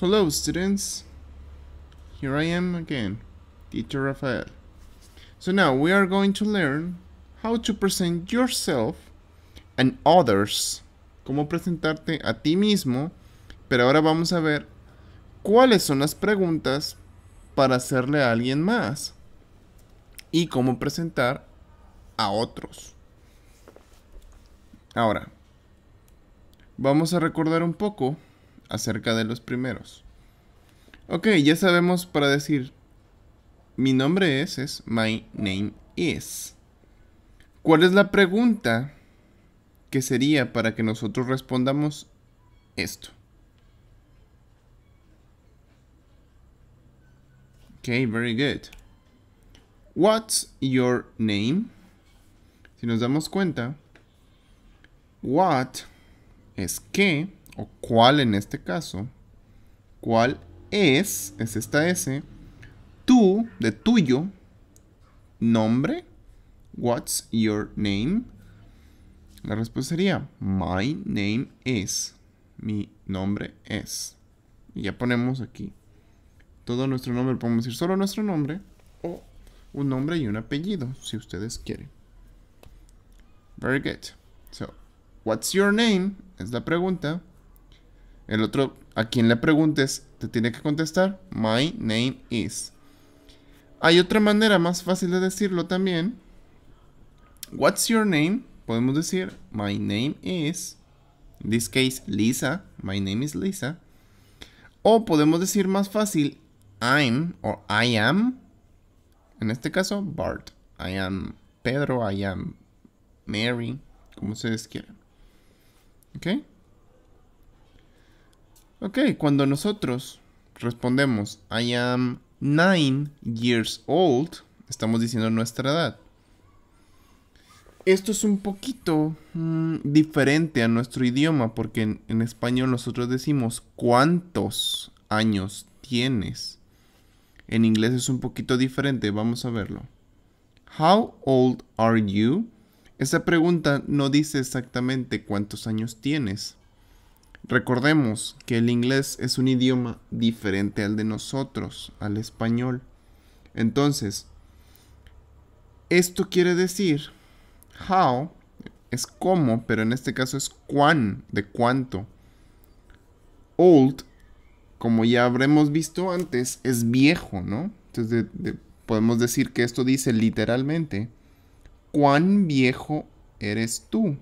Hello students, here I am again, teacher Rafael. So now we are going to learn how to present yourself and others, cómo presentarte a ti mismo, pero ahora vamos a ver cuáles son las preguntas para hacerle a alguien más y cómo presentar a otros. Ahora, vamos a recordar un poco acerca de los primeros. Ok, ya sabemos para decir mi nombre es, es my name is. ¿Cuál es la pregunta que sería para que nosotros respondamos esto? Ok, very good. What's your name? Si nos damos cuenta, what es que o cuál en este caso, cuál es, es esta S, tú, de tuyo, nombre, what's your name? La respuesta sería, my name is, mi nombre es. Y ya ponemos aquí todo nuestro nombre, podemos decir solo nuestro nombre o un nombre y un apellido, si ustedes quieren. Very good. So, what's your name? Es la pregunta. El otro, a quien le preguntes, te tiene que contestar, my name is. Hay otra manera más fácil de decirlo también. What's your name? Podemos decir, my name is. In this case, Lisa. My name is Lisa. O podemos decir más fácil, I'm o I am. En este caso, Bart. I am Pedro, I am Mary, como ustedes quieran. ¿Ok? Ok, cuando nosotros respondemos I am nine years old, estamos diciendo nuestra edad. Esto es un poquito mm, diferente a nuestro idioma porque en, en español nosotros decimos cuántos años tienes. En inglés es un poquito diferente, vamos a verlo. How old are you? Esa pregunta no dice exactamente cuántos años tienes. Recordemos que el inglés es un idioma diferente al de nosotros, al español. Entonces, esto quiere decir how es cómo, pero en este caso es cuán, de cuánto. Old, como ya habremos visto antes, es viejo, ¿no? Entonces podemos decir que esto dice literalmente, cuán viejo eres tú.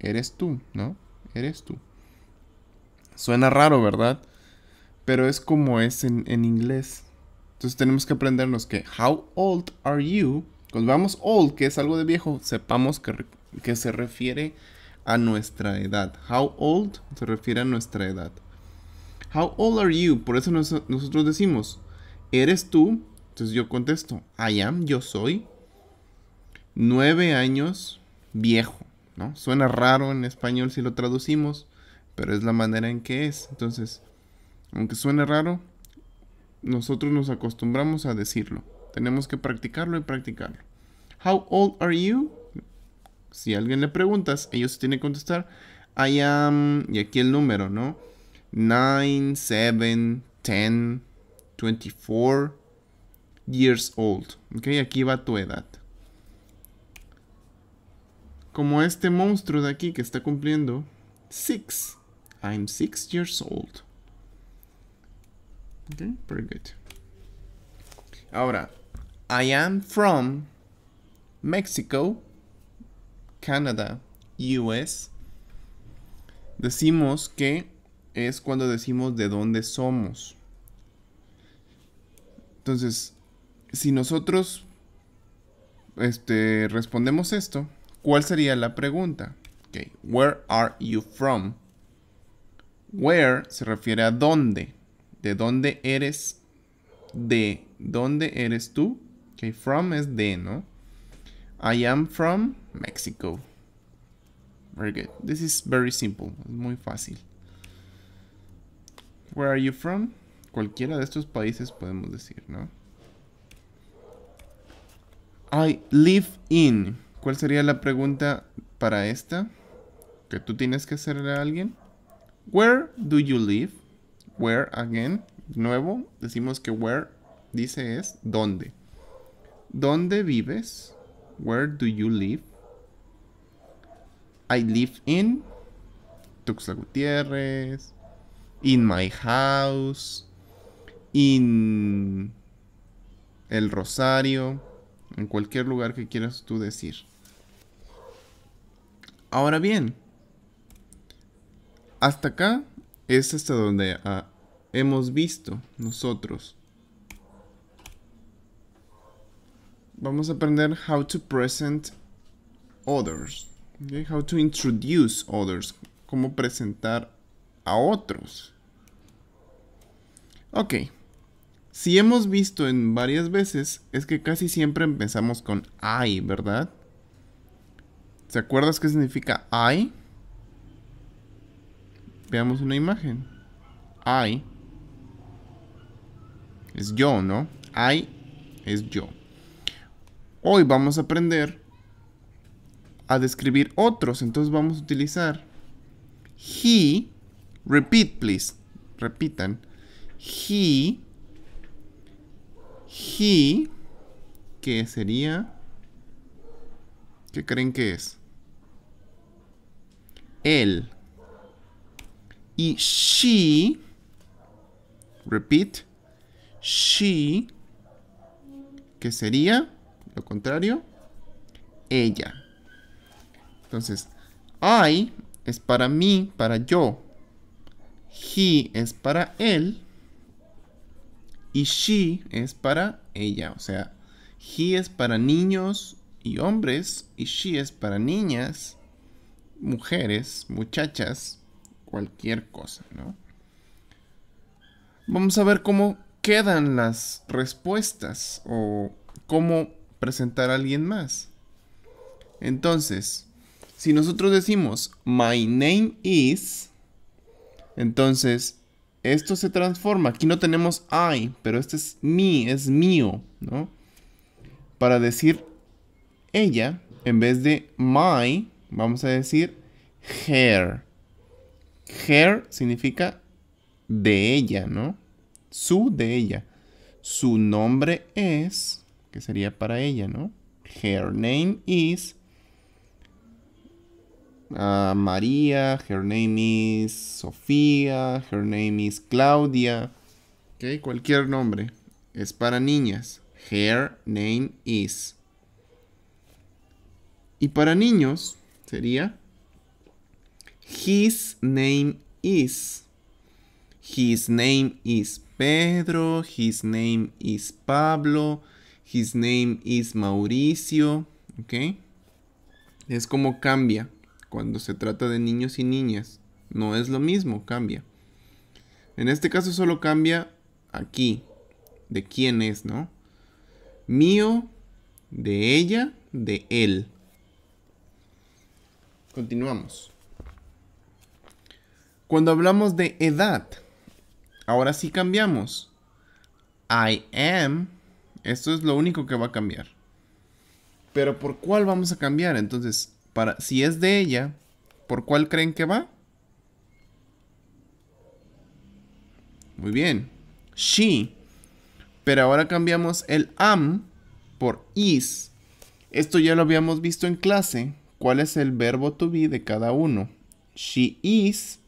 Eres tú, ¿no? Eres tú. Suena raro, ¿verdad? Pero es como es en, en inglés. Entonces tenemos que aprendernos que how old are you? Cuando vamos old, que es algo de viejo, sepamos que, que se refiere a nuestra edad. How old se refiere a nuestra edad. How old are you? Por eso nosotros decimos, ¿eres tú? Entonces yo contesto, I am, yo soy. Nueve años viejo, ¿no? Suena raro en español si lo traducimos, pero es la manera en que es. Entonces, aunque suene raro, nosotros nos acostumbramos a decirlo. Tenemos que practicarlo y practicarlo. How old are you? Si alguien le preguntas, ellos tienen que contestar I am y aquí el número, ¿no? 9, 7, 10, 24 years old. Ok, aquí va tu edad. Como este monstruo de aquí que está cumpliendo 6 I'm six years old. Okay, pretty good. Ahora, I am from Mexico, Canadá, US. Decimos que es cuando decimos de dónde somos. Entonces, si nosotros este, respondemos esto, ¿cuál sería la pregunta? Okay. Where are you from? Where se refiere a dónde. De dónde eres de. ¿Dónde eres tú? Okay, from es de, ¿no? I am from Mexico. Very good. This is very simple. Es muy fácil. Where are you from? Cualquiera de estos países podemos decir, ¿no? I live in. ¿Cuál sería la pregunta para esta? Que tú tienes que hacerle a alguien. Where do you live? Where again. nuevo, decimos que where dice es dónde. ¿Dónde vives? Where do you live? I live in tuxa Gutiérrez. In my house. In El Rosario. En cualquier lugar que quieras tú decir. Ahora bien, hasta acá es hasta donde ah, hemos visto nosotros. Vamos a aprender how to present others. How to introduce others. Cómo presentar a otros. Ok. Si hemos visto en varias veces, es que casi siempre empezamos con I, ¿verdad? ¿Se acuerdas qué significa I? Veamos una imagen. I es yo, ¿no? I es yo. Hoy vamos a aprender a describir otros, entonces vamos a utilizar he, repeat please, repitan, he, he, que sería, ¿qué creen que es? Él, y she, repeat, she, que sería lo contrario, ella. Entonces, I es para mí, para yo. He es para él. Y she es para ella. O sea, he es para niños y hombres. Y she es para niñas, mujeres, muchachas cualquier cosa, ¿no? Vamos a ver cómo quedan las respuestas o cómo presentar a alguien más. Entonces, si nosotros decimos my name is, entonces esto se transforma. Aquí no tenemos I, pero este es mi, es mío, ¿no? Para decir ella, en vez de my, vamos a decir her. Her significa de ella, ¿no? Su de ella. Su nombre es, que sería para ella, ¿no? Her name is ah, María, her name is Sofía, her name is Claudia. Okay, cualquier nombre. Es para niñas. Her name is. Y para niños sería His name is. His name is Pedro. His name is Pablo. His name is Mauricio. ¿Ok? Es como cambia cuando se trata de niños y niñas. No es lo mismo, cambia. En este caso solo cambia aquí. De quién es, ¿no? Mío, de ella, de él. Continuamos. Cuando hablamos de edad, ahora sí cambiamos. I am, esto es lo único que va a cambiar. Pero ¿por cuál vamos a cambiar? Entonces, para, si es de ella, ¿por cuál creen que va? Muy bien. She. Pero ahora cambiamos el am por is. Esto ya lo habíamos visto en clase. ¿Cuál es el verbo to be de cada uno? She is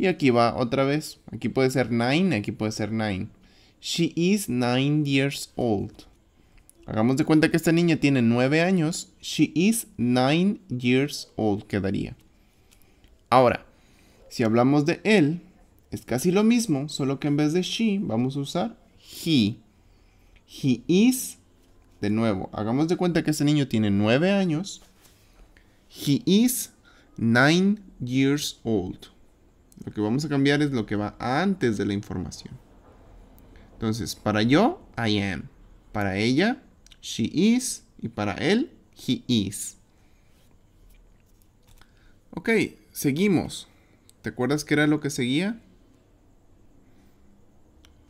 y aquí va otra vez. Aquí puede ser nine, aquí puede ser nine. She is nine years old. Hagamos de cuenta que esta niña tiene nueve años. She is nine years old quedaría. Ahora, si hablamos de él, es casi lo mismo, solo que en vez de she vamos a usar he. He is, de nuevo, hagamos de cuenta que este niño tiene nueve años. He is nine years old. Lo que vamos a cambiar es lo que va antes de la información. Entonces, para yo, I am. Para ella, she is. Y para él, he is. Ok, seguimos. ¿Te acuerdas qué era lo que seguía?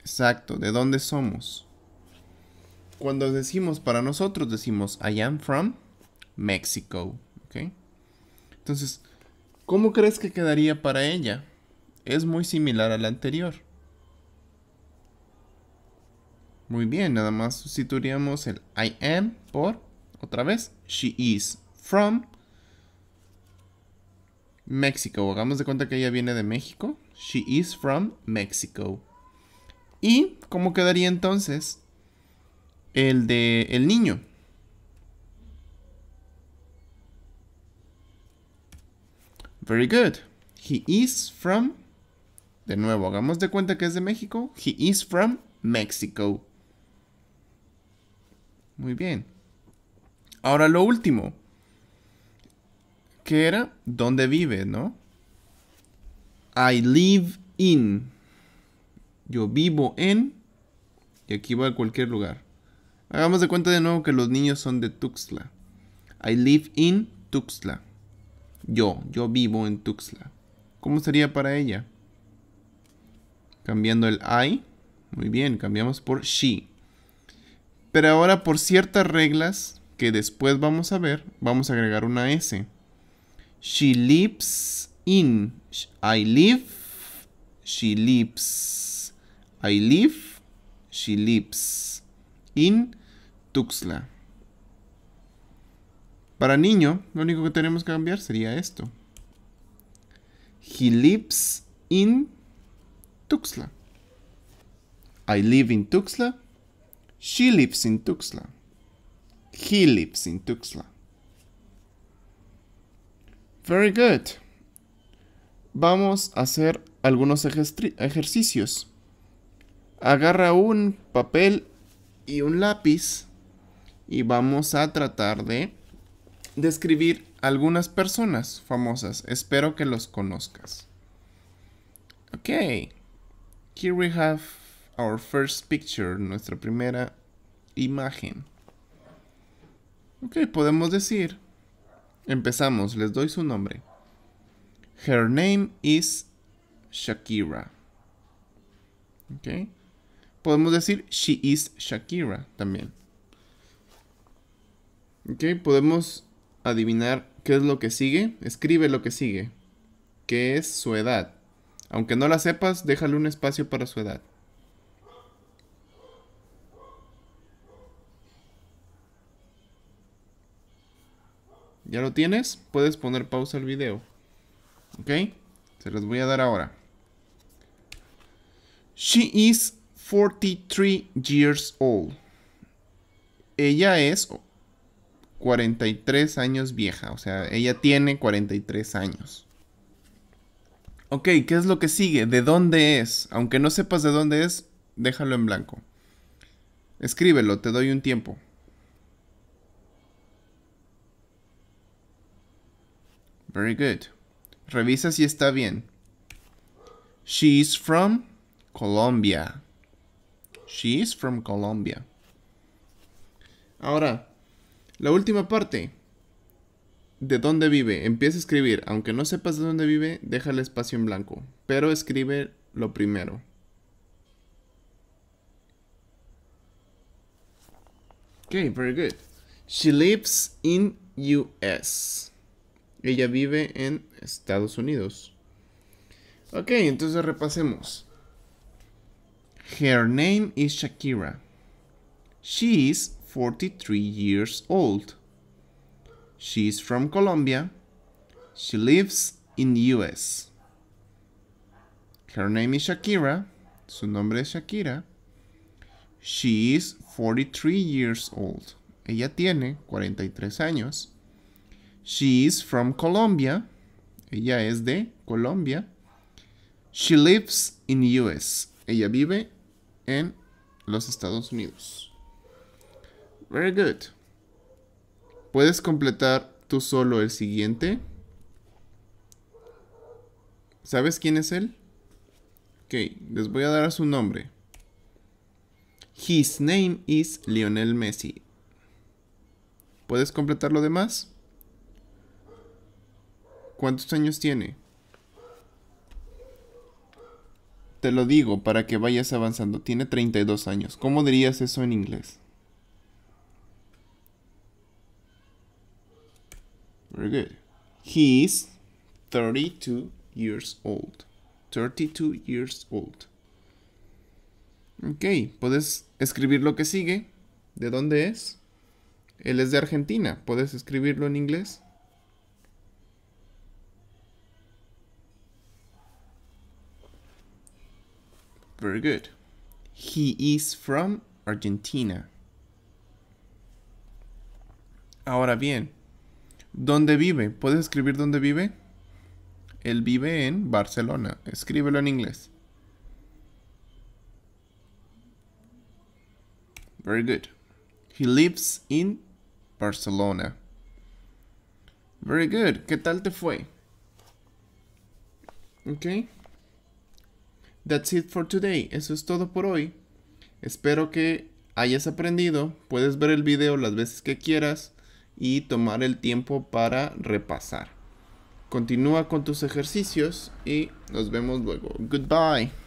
Exacto, ¿de dónde somos? Cuando decimos para nosotros, decimos I am from Mexico. ¿ok? Entonces, ¿cómo crees que quedaría para ella? es muy similar a la anterior. Muy bien, nada más sustituiríamos el I am por, otra vez, she is from México. Hagamos de cuenta que ella viene de México. She is from Mexico. ¿Y cómo quedaría entonces el de el niño? Very good. He is from de nuevo, hagamos de cuenta que es de México. He is from Mexico. Muy bien. Ahora lo último. ¿Qué era dónde vive, ¿no? I live in. Yo vivo en. Y aquí va a cualquier lugar. Hagamos de cuenta de nuevo que los niños son de Tuxtla. I live in Tuxtla. Yo, yo vivo en Tuxtla. ¿Cómo sería para ella? Cambiando el I. Muy bien, cambiamos por she. Pero ahora por ciertas reglas que después vamos a ver, vamos a agregar una S. She lives in. I live. She lives. I live. She lives in Tuxla. Para niño, lo único que tenemos que cambiar sería esto. He lives in Tuxtla. I live in Tuxla. She lives in Tuxla. He lives in Tuxla. Very good. Vamos a hacer algunos ejercicios. Agarra un papel y un lápiz y vamos a tratar de describir algunas personas famosas. Espero que los conozcas. Okay. Here we have our first picture, nuestra primera imagen. Ok, podemos decir. Empezamos, les doy su nombre. Her name is Shakira. Ok. Podemos decir she is Shakira también. Ok, podemos adivinar qué es lo que sigue. Escribe lo que sigue. ¿Qué es su edad? Aunque no la sepas, déjale un espacio para su edad. ¿Ya lo tienes? Puedes poner pausa al video. ¿Ok? Se los voy a dar ahora. She is 43 years old. Ella es 43 años vieja. O sea, ella tiene 43 años. Ok, ¿qué es lo que sigue? ¿De dónde es? Aunque no sepas de dónde es, déjalo en blanco. Escríbelo, te doy un tiempo. Very good. Revisa si está bien. She's from Colombia. She's from Colombia. Ahora, la última parte de dónde vive. Empieza a escribir. Aunque no sepas de dónde vive, deja el espacio en blanco. Pero escribe lo primero. Okay, very good. She lives in US. Ella vive en Estados Unidos. Ok, entonces repasemos. Her name is Shakira. She is 43 years old. She is from Colombia. She lives in the US. Her name is Shakira. Su nombre es Shakira. She is 43 years old. Ella tiene 43 años. She is from Colombia. Ella es de Colombia. She lives in the US. Ella vive en los Estados Unidos. Very good. Puedes completar tú solo el siguiente. ¿Sabes quién es él? Ok, les voy a dar su nombre. His name is Lionel Messi. ¿Puedes completar lo demás? ¿Cuántos años tiene? Te lo digo para que vayas avanzando. Tiene 32 años. ¿Cómo dirías eso en inglés? Very good. He is 32 years old. 32 years old. Ok, puedes escribir lo que sigue. ¿De dónde es? Él es de Argentina. ¿Puedes escribirlo en inglés? Very good. He is from Argentina. Ahora bien, ¿Dónde vive? ¿Puedes escribir dónde vive? Él vive en Barcelona. Escríbelo en inglés. Very good. He lives in Barcelona. Very good. ¿Qué tal te fue? Ok. That's it for today. Eso es todo por hoy. Espero que hayas aprendido. Puedes ver el video las veces que quieras y tomar el tiempo para repasar. Continúa con tus ejercicios y nos vemos luego. Goodbye.